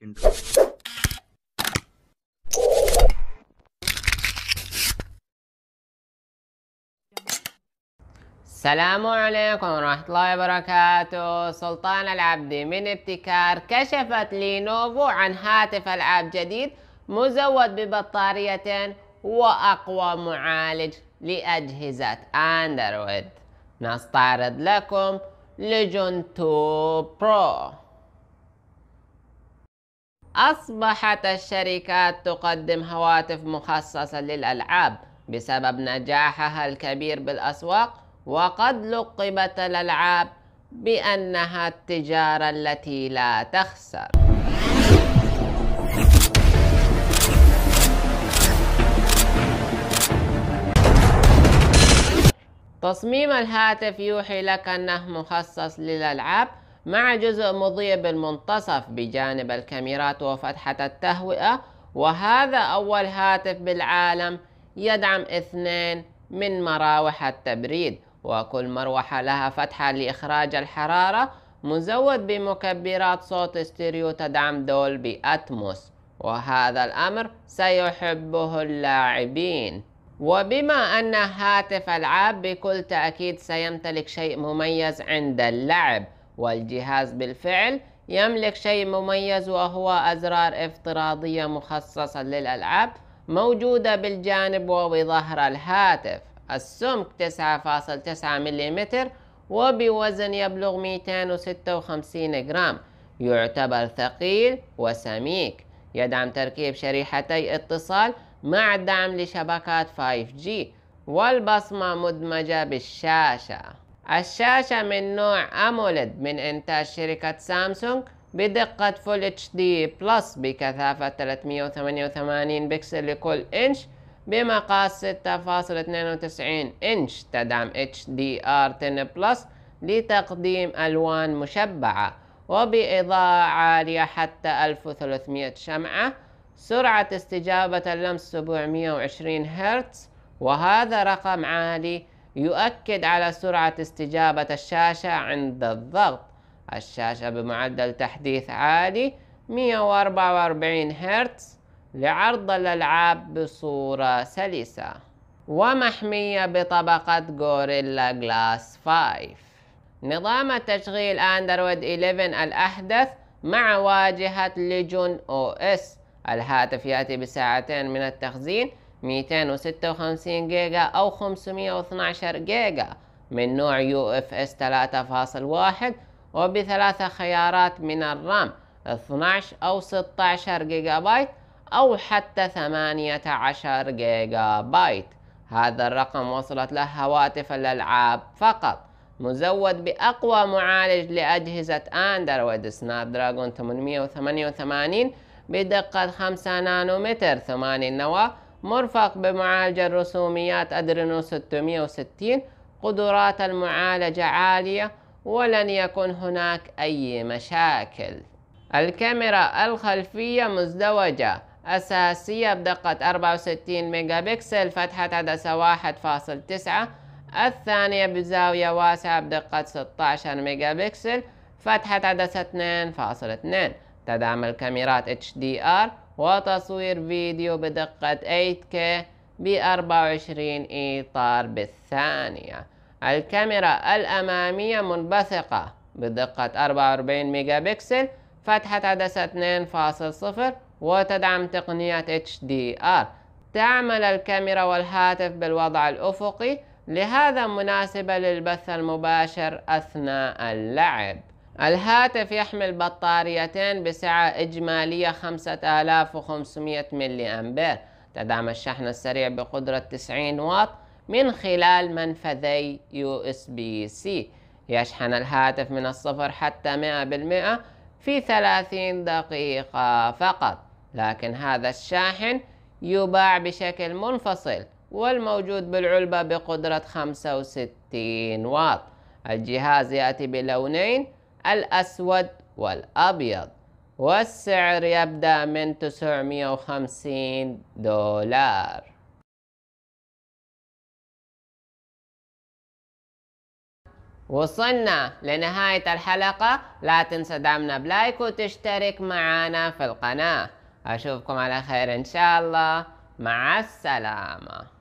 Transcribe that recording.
السلام عليكم ورحمة الله وبركاته سلطان العبدي من ابتكار كشفت لينوفو عن هاتف ألعاب جديد مزود ببطارية وأقوى معالج لأجهزة أندرويد نستعرض لكم لجون 2 برو أصبحت الشركات تقدم هواتف مخصصة للألعاب بسبب نجاحها الكبير بالأسواق وقد لقبت الألعاب بأنها التجارة التي لا تخسر تصميم الهاتف يوحي لك أنه مخصص للألعاب مع جزء مضيء بالمنتصف بجانب الكاميرات وفتحة التهوئة وهذا أول هاتف بالعالم يدعم اثنين من مراوح التبريد وكل مروحة لها فتحة لإخراج الحرارة مزود بمكبرات صوت استيريو تدعم دولبي أتموس وهذا الأمر سيحبه اللاعبين وبما أن هاتف ألعاب بكل تأكيد سيمتلك شيء مميز عند اللعب والجهاز بالفعل يملك شيء مميز وهو أزرار افتراضية مخصصة للألعاب موجودة بالجانب وبظهر الهاتف السمك 9.9 ملم وبوزن يبلغ 256 جرام يعتبر ثقيل وسميك يدعم تركيب شريحتي اتصال مع دعم لشبكات 5G والبصمة مدمجة بالشاشة الشاشة من نوع AMOLED من إنتاج شركة سامسونج بدقة Full HD Plus بكثافة 388 بكسل لكل إنش بمقاس 6.92 إنش تدعم HDR 10 Plus لتقديم ألوان مشبعة وبإضاءة عالية حتى 1300 شمعة سرعة استجابة اللمس 720 هرتز وهذا رقم عالي يؤكد على سرعة استجابة الشاشة عند الضغط الشاشة بمعدل تحديث عالي 144 هرتز لعرض الألعاب بصورة سلسة ومحمية بطبقة غوريلا جلاس 5 نظام التشغيل أندرويد 11 الأحدث مع واجهة ليجون أو إس الهاتف يأتي بساعتين من التخزين 256 جيجا أو 512 جيجا من نوع يو اف اس 3.1 وبثلاثة خيارات من الرام 12 أو 16 جيجا بايت أو حتى 18 جيجا بايت هذا الرقم وصلت له هواتف الألعاب فقط مزود بأقوى معالج لأجهزة أندرويد سناب دراجون 888 بدقة 5 نانومتر 8 نواه مرفق بمعالجة الرسوميات أدرينو 660 قدرات المعالجة عالية ولن يكون هناك أي مشاكل الكاميرا الخلفية مزدوجة أساسية بدقة 64 ميجا بكسل فتحة عدسة 1.9 الثانية بزاوية واسعة بدقة 16 ميجا بكسل فتحة عدسة 2.2 تدعم الكاميرات HDR وتصوير فيديو بدقة 8K ب 24 إطار بالثانية الكاميرا الأمامية منبثقة بدقة 44 ميجا بكسل فتحة عدسة 2.0 وتدعم تقنية HDR تعمل الكاميرا والهاتف بالوضع الأفقي لهذا مناسبة للبث المباشر أثناء اللعب الهاتف يحمل بطاريتين بسعة إجمالية 5500 ملي أمبير تدعم الشحن السريع بقدرة 90 واط من خلال منفذي USB-C يشحن الهاتف من الصفر حتى 100% في 30 دقيقة فقط لكن هذا الشاحن يباع بشكل منفصل والموجود بالعلبة بقدرة 65 واط الجهاز يأتي بلونين الأسود والأبيض والسعر يبدأ من 950 دولار وصلنا لنهاية الحلقة لا تنسى دعمنا بلايك وتشترك معنا في القناة أشوفكم على خير إن شاء الله مع السلامة